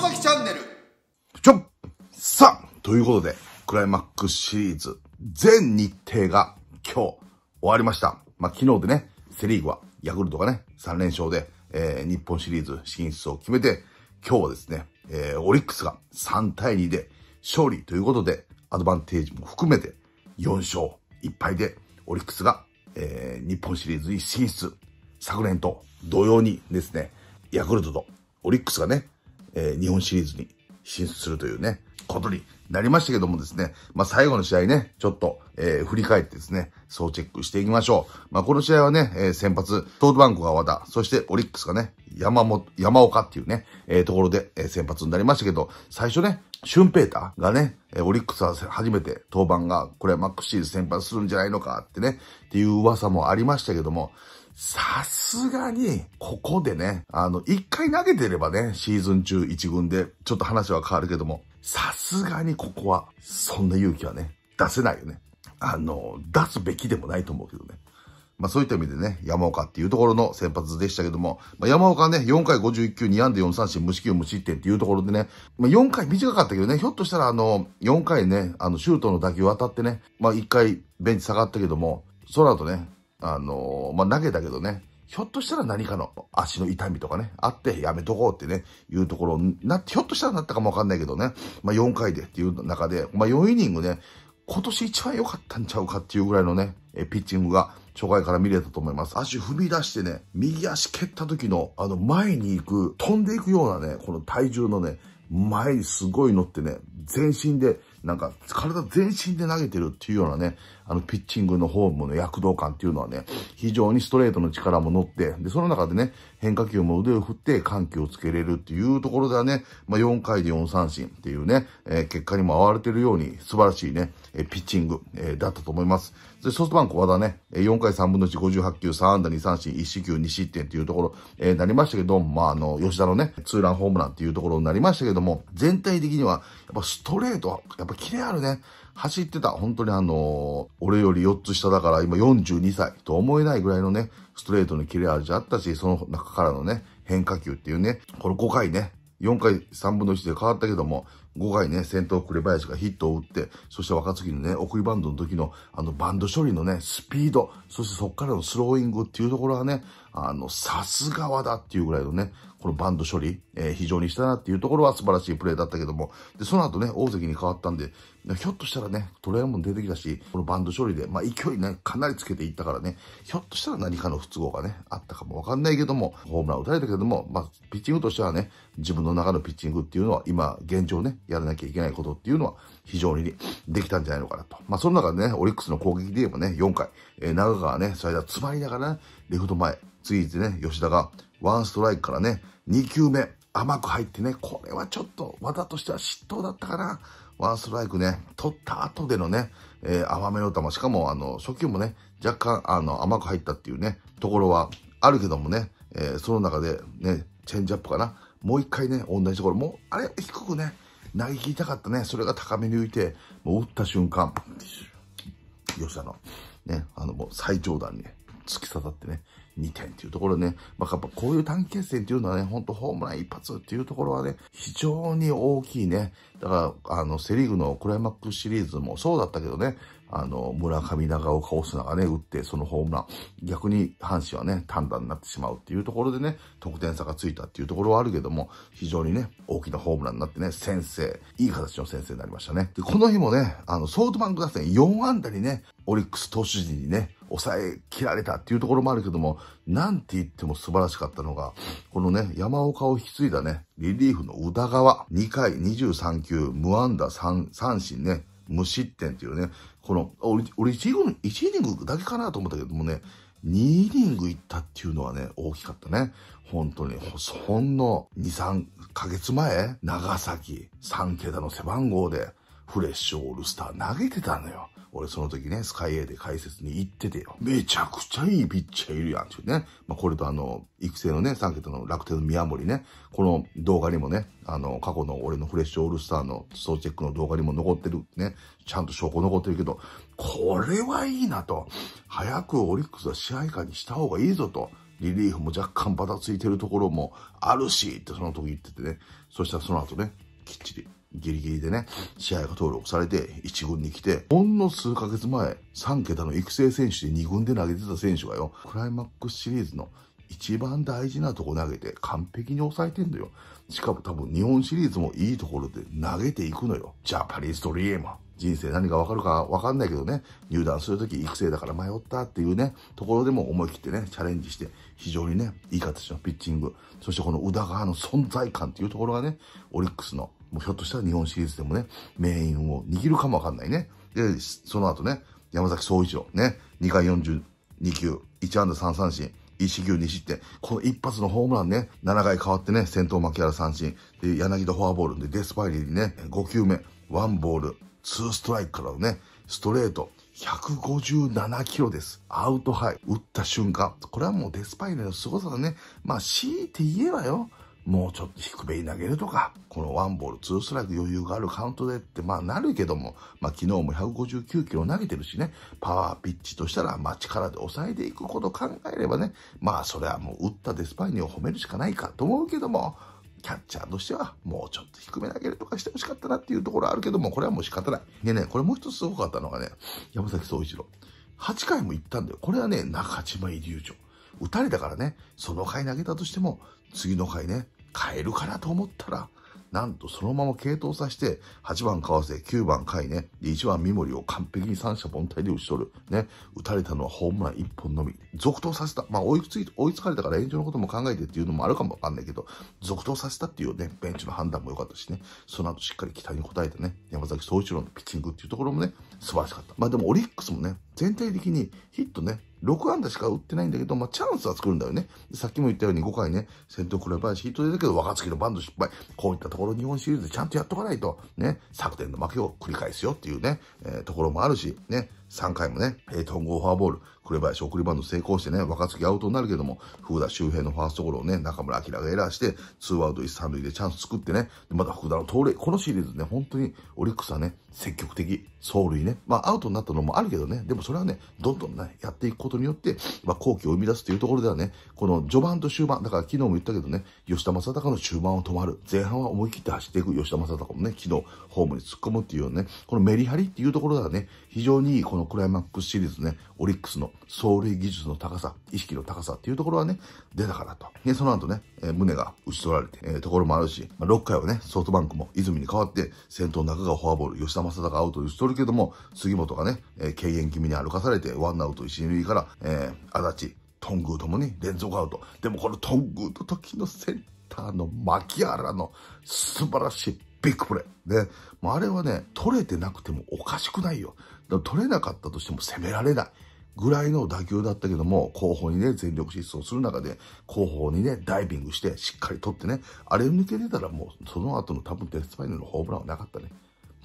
外崎チャンネル。ちょさあ、ということで、クライマックスシリーズ、全日程が今日終わりました。まあ、昨日でね、セリーグはヤクルトがね、3連勝で、えー、日本シリーズ進出を決めて、今日はですね、えー、オリックスが3対2で勝利ということで、アドバンテージも含めて4勝1敗で、オリックスが、えー、日本シリーズに進出。昨年と同様にですね、ヤクルトとオリックスがね、えー、日本シリーズに進出するというね、ことになりましたけどもですね、まあ、最後の試合ね、ちょっと、えー、振り返ってですね、そうチェックしていきましょう。まあ、この試合はね、えー、先発、トードバンクが和田、そしてオリックスがね、山本、山岡っていうね、えー、ところで、えー、先発になりましたけど、最初ね、シュンペーターがね、えー、オリックスは初めて登板が、これはマックシーズ先発するんじゃないのかってね、っていう噂もありましたけども、さすがに、ここでね、あの、一回投げてればね、シーズン中一軍で、ちょっと話は変わるけども、さすがにここは、そんな勇気はね、出せないよね。あの、出すべきでもないと思うけどね。まあそういった意味でね、山岡っていうところの先発でしたけども、まあ、山岡ね、4回51球、2安で4三振、無四球無失点っていうところでね、まあ、4回短かったけどね、ひょっとしたらあの、4回ね、あの、シュートの打球当たってね、まあ1回ベンチ下がったけども、その後ね、あのー、まあ、投げたけどね、ひょっとしたら何かの足の痛みとかね、あってやめとこうってね、いうところになって、ひょっとしたらなったかもわかんないけどね、まあ、4回でっていう中で、まあ、4イニングね、今年一番良かったんちゃうかっていうぐらいのね、ピッチングが初回から見れたと思います。足踏み出してね、右足蹴った時の、あの前に行く、飛んでいくようなね、この体重のね、前にすごい乗ってね、全身でなんか体全身で投げてるっていうようなね、あのピッチングのフォームの躍動感っていうのはね、非常にストレートの力も乗って、で、その中でね、変化球も腕を振って緩急をつけれるっていうところではね、まあ、4回で4三振っていうね、えー、結果にも合われてるように素晴らしいね、えー、ピッチング、えー、だったと思います。で、ソフトバンク和田ね、4回3分の1、58球、3安打2三振、1四球2失点っていうところ、えー、なりましたけど、まあ、あの、吉田のね、ツーランホームランっていうところになりましたけども、全体的にはぱストレートは、やっぱキレあるね。走ってた。本当にあのー、俺より4つ下だから今42歳と思えないぐらいのね、ストレートのキレあるゃあったし、その中からのね、変化球っていうね、この5回ね、4回3分の1で変わったけども、5回ね、先頭栗林がヒットを打って、そして若月のね、送りバンドの時の、あのバンド処理のね、スピード、そしてそこからのスローイングっていうところはね、あの、さすがはだっていうぐらいのね、このバンド処理、えー、非常にしたなっていうところは素晴らしいプレーだったけども、で、その後ね、大関に変わったんで、ひょっとしたらね、トレーも出てきたし、このバンド処理で、まあ、勢いね、かなりつけていったからね、ひょっとしたら何かの不都合がね、あったかもわかんないけども、ホームラン打たれたけども、まあ、ピッチングとしてはね、自分の中のピッチングっていうのは、今、現状ね、やらなきゃいけないことっていうのは、非常にできたんじゃないのかなと。まあ、その中でね、オリックスの攻撃で言えばね、4回、えー、長川ね、それ詰まりながら、ね、レフト前、ついーね、吉田が、ワンストライクからね、2球目、甘く入ってね、これはちょっと、技としては失投だったかな。ワンストライクね、取った後でのね、えー、甘めの球、しかも、あの、初球もね、若干、あの、甘く入ったっていうね、ところはあるけどもね、えー、その中で、ね、チェンジアップかな。もう一回ね、同じところ、もう、あれ、低くね、投げ切りたかったね。それが高めに浮いて、もう打った瞬間、吉田の、ね、あの、もう最上段に、ね、突き刺さってね、2点というところね、まあ、やっぱこういう短期決戦っていうのはね、ほんとホームラン一発っていうところはね、非常に大きいね。だから、あの、セリーグのクライマックスシリーズもそうだったけどね、あの、村上長岡オスナがね、打って、そのホームラン、逆に阪神はね、単打になってしまうっていうところでね、得点差がついたっていうところはあるけども、非常にね、大きなホームランになってね、先生、いい形の先生になりましたね。で、この日もね、あの、ソートバンク打線4安打にね、オリックス投手陣にね、抑え切られたっていうところもあるけども、なんて言っても素晴らしかったのが、このね、山岡を引き継いだね、リリーフの宇田川、2回23球、無安打 3, 三振ね、無失点っていうね、この、俺、俺1イニング、1イニングだけかなと思ったけどもね、2イニングいったっていうのはね、大きかったね。本当に、ほんの2、3ヶ月前、長崎、3桁の背番号で、フレッシュオールスター投げてたのよ。俺その時ね、スカイ A で解説に行っててよ。めちゃくちゃいいピッチャーいるやんっていうね。まあ、これとあの、育成のね、3桁の楽天の宮森ね、この動画にもね、あの、過去の俺のフレッシュオールスターの総チェックの動画にも残ってるね、ちゃんと証拠残ってるけど、これはいいなと。早くオリックスは支配下にした方がいいぞと。リリーフも若干バタついてるところもあるし、ってその時言っててね。そしたらその後ね、きっちりギリギリでね、試合が登録されて1軍に来て、ほんの数ヶ月前、3桁の育成選手で2軍で投げてた選手がよ、クライマックスシリーズの一番大事なとこ投げて完璧に抑えてんのよ。しかも多分日本シリーズもいいところで投げていくのよ。ジャパニーストリーマー。人生何がわかるかわかんないけどね、入団するとき育成だから迷ったっていうね、ところでも思い切ってね、チャレンジして、非常にね、いい形のピッチング、そしてこの宇田川の存在感っていうところがね、オリックスのもうひょっとしたら日本シリーズでもね、メインを握るかもわかんないね。で、その後ね、山崎総一郎、ね、2回42球、1安打3三振、1四球2失点。この一発のホームランね、7回変わってね、先頭牧原三振、で、柳田フォアボールで、デスパイリーにね、5球目、ワンボール、ツーストライクからのね、ストレート、157キロです。アウトハイ。打った瞬間。これはもうデスパイーの凄さだね。まあ、強いて言えばよ。もうちょっと低めに投げるとか、このワンボール、ツーストライク余裕があるカウントでって、まあなるけども、まあ昨日も159キロ投げてるしね、パワーピッチとしたら、まあ力で抑えていくこと考えればね、まあそれはもう打ったデスパイニを褒めるしかないかと思うけども、キャッチャーとしては、もうちょっと低め投げるとかしてほしかったなっていうところあるけども、これはもう仕方ない。でね、これもう一つすごかったのがね、山崎総一郎。8回も行ったんだよ。これはね、中島入り流長。打たれたからね、その回投げたとしても、次の回ね、変えるかなと思ったら、なんとそのまま継投させて、8番川瀬、9番甲斐ね、で1番三森を完璧に三者凡退で打ち取る。ね、打たれたのはホームラン1本のみ。続投させた。まあ追いつい、追いつかれたから延長のことも考えてっていうのもあるかもわかんないけど、続投させたっていうね、ベンチの判断も良かったしね、その後しっかり期待に応えたね、山崎総一郎のピッチングっていうところもね、素晴らしかった。まあでもオリックスもね、全体的にヒットね、6安打しか打ってないんだけど、まあ、チャンスは作るんだよね。さっきも言ったように5回ね、先頭クバーヒット出たけど、若月のバンド失敗。こういったところ日本シリーズでちゃんとやっとかないと、ね、昨年の負けを繰り返すよっていうね、えー、ところもあるし、ね、3回もね、えー、トンゴフォアボール、紅林送りバンド成功してね、若月アウトになるけども、福田周平のファーストゴロをね、中村晃がエラーして、ツーアウト一三塁でチャンス作ってね、また福田の盗塁、このシリーズね、本当にオリックスはね、積極的、走塁ね、まあアウトになったのもあるけどね、でもそれはね、どんどんね、やっていくことによって、まあ後期を生み出すというところではね、この序盤と終盤、だから昨日も言ったけどね、吉田正尚の中盤を止まる、前半は思い切って走っていく吉田正尚もね、昨日ホームに突っ込むっていうね、このメリハリっていうところではね、非常にいいこのクライマックスシリーズね、オリックスの走塁技術の高さ、意識の高さっていうところはね、出たからと。で、その後ね、えー、胸が打ち取られて、えー、ところもあるし、まあ、6回はね、ソフトバンクも泉に代わって、先頭中がフォアボール、吉田正尚アウト打ち取るけども、杉本がね、えー、敬遠気味に歩かされて、ワンアウト一塁から、えー、足立、トングともに連続アウト。でもこのトングの時のセンターの牧原の素晴らしいビッグプレー。ね。もうあれはね、取れてなくてもおかしくないよ。取れなかったとしても攻められない。ぐらいの打球だったけども、後方にね、全力疾走する中で、後方にね、ダイビングして、しっかり取ってね、あれ抜けてたらもう、その後の多分デスファイナルのホームランはなかったね。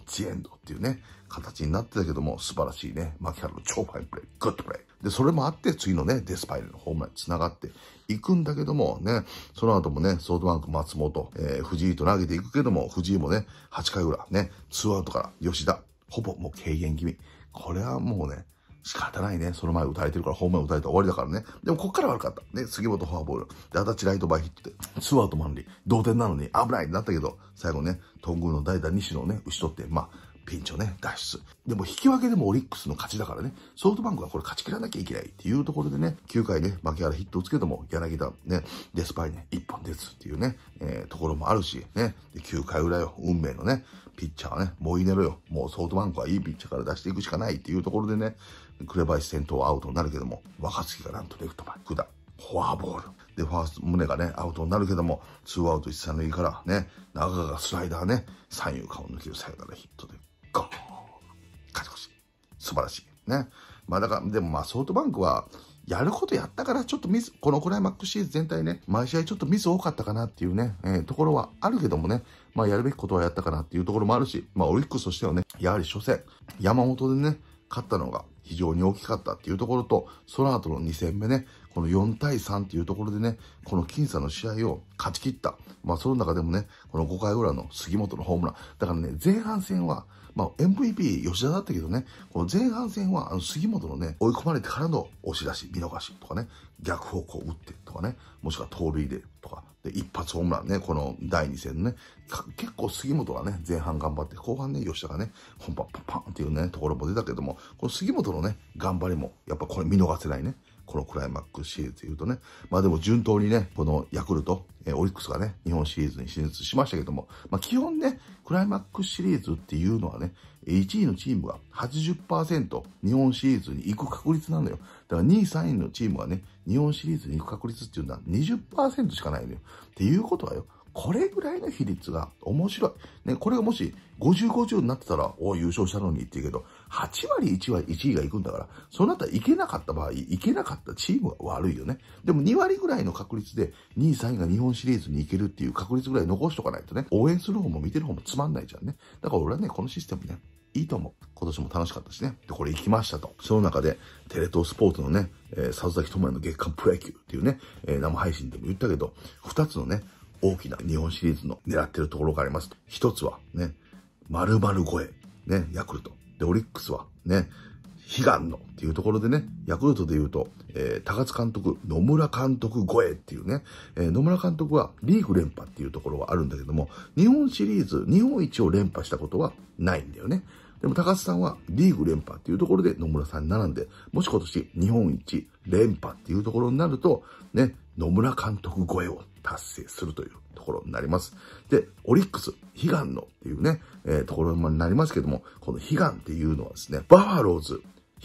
ジエンドっていうね、形になってたけども、素晴らしいね、牧原の超ファインプレイ、グッドプレイ。で、それもあって、次のね、デスパイルのホームランに繋がっていくんだけども、ね、その後もね、ソートバンク松本、えー、藤井と投げていくけども、藤井もね、8回裏、ね、2アウトから吉田、ほぼもう軽減気味。これはもうね、仕方ないね。その前打たれてるから、ホームラン打たれたら終わりだからね。でも、こっから悪かった。ね、杉本フォアボール。で、足立ライトバイヒットで、ツーアウト満塁。同点なのに、危ないってなったけど、最後ね、頓宮の代打西野をね、打ち取って、まあ、ピンチをね、脱出。でも引き分けでもオリックスの勝ちだからね、ソフトバンクはこれ勝ち切らなきゃいけないっていうところでね、9回ね、牧原ヒットをつけても、柳田、ね、デスパイね、1本出すっていうね、えー、ところもあるし、ね、9回裏よ、運命のね、ピッチャーはね、もういねろよ。もうソフトバンクはいいピッチャーから出していくしかないっていうところでね、紅林先頭アウトになるけども、若月がなんとレフトバックだ。フォアボール。で、ファースト、胸がね、アウトになるけども、ツーアウト一三塁からね、中がスライダーね、三遊間を抜けるサヨナラヒットでゴー勝ち越し。素晴らしい。ね。まあだから、でもまあソフトバンクは、やることやったから、ちょっとミス、このクライマックスシリーズ全体ね、毎試合ちょっとミス多かったかなっていうね、えー、ところはあるけどもね、まあやるべきことはやったかなっていうところもあるし、まあオリックスとしてはね、やはり初戦、山本でね、勝ったのが非常に大きかったっていうところと、その後の2戦目ね、この4対3っていうところでね、この僅差の試合を勝ち切った。まあその中でもね、この5回裏の杉本のホームラン。だからね、前半戦は、まあ、MVP 吉田だったけどね、この前半戦はあの杉本のね、追い込まれてからの押し出し、見逃しとかね、逆方向打ってとかね、もしくは盗塁でとか、で、一発ホームランね、この第2戦ね、結構杉本がね、前半頑張って、後半ね、吉田がね、本番パンパンっていうね、ところも出たけども、この杉本のね、頑張りも、やっぱこれ見逃せないね。このクライマックスシリーズで言うとね。まあでも順当にね、このヤクルト、えオリックスがね、日本シリーズに進出しましたけども、まあ基本ね、クライマックスシリーズっていうのはね、1位のチームが80%日本シリーズに行く確率なんだよ。だから2位、3位のチームがね、日本シリーズに行く確率っていうのは20%しかないのよ。っていうことはよ、これぐらいの比率が面白い。ね、これがもし50、50になってたら、お優勝したのにって言うけど、8割1割1位が行くんだから、その後行けなかった場合、行けなかったチームは悪いよね。でも2割ぐらいの確率で2位3位が日本シリーズに行けるっていう確率ぐらい残しとかないとね、応援する方も見てる方もつまんないじゃんね。だから俺はね、このシステムね、いいと思う。今年も楽しかったしね。で、これ行きましたと。その中で、テレ東スポーツのね、えー、々木智也の月間プロ野球っていうね、えー、生配信でも言ったけど、2つのね、大きな日本シリーズの狙ってるところがあります1つはね、〇〇超え。ね、ヤクルト。で、オリックスはね、悲願のっていうところでね、ヤクルトで言うと、えー、高津監督、野村監督超えっていうね、えー、野村監督はリーグ連覇っていうところはあるんだけども、日本シリーズ、日本一を連覇したことはないんだよね。でも高津さんはリーグ連覇っていうところで野村さんに並んで、もし今年日本一連覇っていうところになると、ね、野村監督超えを達成するというところになります。で、オリックス、悲願のっていうね、えー、ところになりますけども、この悲願っていうのはですね、バファローズ、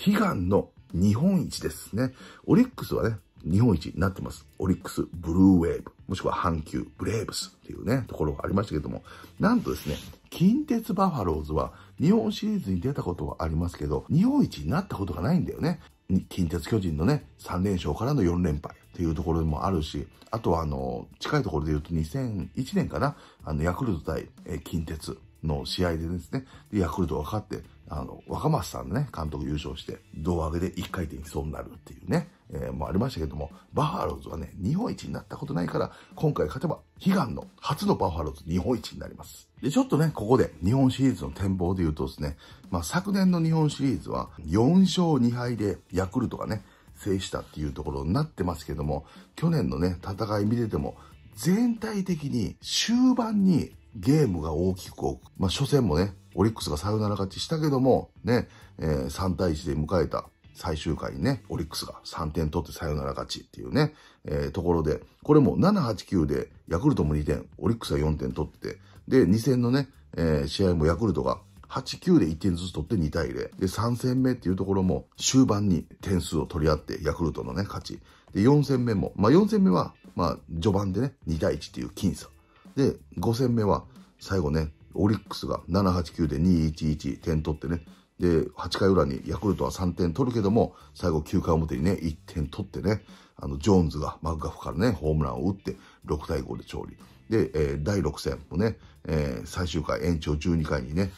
悲願の日本一ですね。オリックスはね、日本一になってます。オリックス、ブルーウェーブ、もしくは阪急、ブレーブスっていうね、ところがありましたけども、なんとですね、近鉄バファローズは日本シリーズに出たことはありますけど、日本一になったことがないんだよね。近鉄巨人のね、3連勝からの4連敗っていうところもあるし、あとはあの、近いところで言うと2001年かな、あの、ヤクルト対、近鉄の試合でですね、でヤクルトが勝って、あの、若松さんね、監督優勝して、胴上げで1回転しそうになるっていうね、えー、もありましたけども、バファローズはね、日本一になったことないから、今回勝てば、悲願の初のバファローズ日本一になります。で、ちょっとね、ここで日本シリーズの展望で言うとですね、まあ昨年の日本シリーズは4勝2敗でヤクルトがね、制したっていうところになってますけども、去年のね、戦い見てても、全体的に終盤にゲームが大きく多く、まあ初戦もね、オリックスがサヨナラ勝ちしたけども、ね、えー、3対1で迎えた最終回にね、オリックスが3点取ってサヨナラ勝ちっていうね、えー、ところで、これも7、8、9でヤクルトも2点、オリックスは4点取ってて、で、2戦のね、えー、試合もヤクルトが8、9で1点ずつ取って2対0。で、3戦目っていうところも終盤に点数を取り合って、ヤクルトのね、勝ち。で、4戦目も、まあ4戦目は、まあ序盤でね、2対1っていう僅差。で、5戦目は、最後ね、オリックスが7、8、9で2、1、1点取ってね、で、8回裏にヤクルトは3点取るけども、最後9回表にね、1点取ってね、あの、ジョーンズがマグガフからね、ホームランを打って、6対5で勝利。で、えー、第6戦もね、えー、最終回延長12回にね、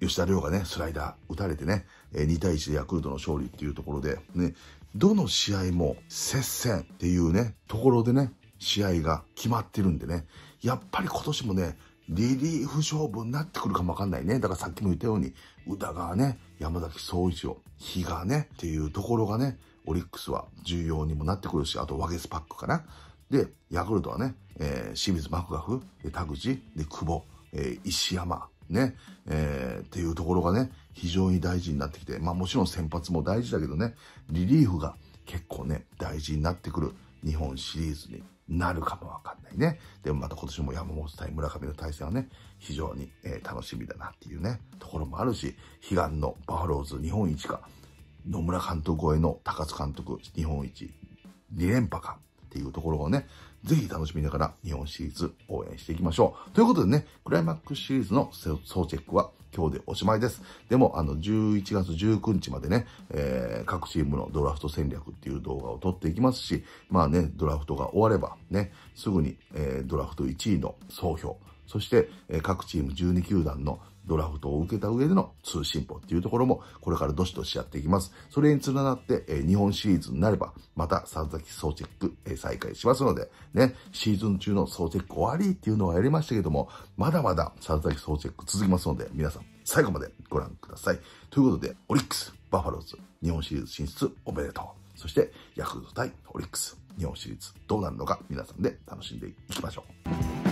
吉田亮がね、スライダー打たれてね、えー、2対1でヤクルトの勝利っていうところで、ね、どの試合も接戦っていうね、ところでね、試合が決まってるんでね、やっぱり今年もね、リリーフ勝負になってくるかもわかんないね。だからさっきも言ったように、宇田川ね、山崎総一郎、比嘉ね、っていうところがね、オリックスは重要にもなってくるし、あとワゲスパックかな。で、ヤクルトはね、えー、清水マクガフ、田口、で、久保、えー、石山、ね、えー、っていうところがね、非常に大事になってきて、まあもちろん先発も大事だけどね、リリーフが結構ね、大事になってくる日本シリーズになるかもわかんないね。でもまた今年も山本対村上の対戦はね、非常に、えー、楽しみだなっていうね、ところもあるし、悲願のバファローズ日本一か、野村監督超えの高津監督日本一2連覇かいうところをね、ぜひ楽しみながら日本シリーズ応援していきましょう。ということでね、クライマックスシリーズの総チェックは今日でおしまいです。でも、あの、11月19日までね、えー、各チームのドラフト戦略っていう動画を撮っていきますし、まあね、ドラフトが終わればね、すぐに、えー、ドラフト1位の総評、そして、えー、各チーム12球団のドラフトを受けた上での通信簿っていうところも、これからどしどしやっていきます。それに連なって、えー、日本シリーズになれば、また佐ザキ総チェック、えー、再開しますので、ね、シーズン中の総チェック終わりっていうのはやりましたけども、まだまだ佐ザキ総チェック続きますので、皆さん最後までご覧ください。ということで、オリックス、バファローズ、日本シリーズ進出おめでとう。そして、ヤクルト対オリックス、日本シリーズどうなるのか皆さんで楽しんでいきましょう。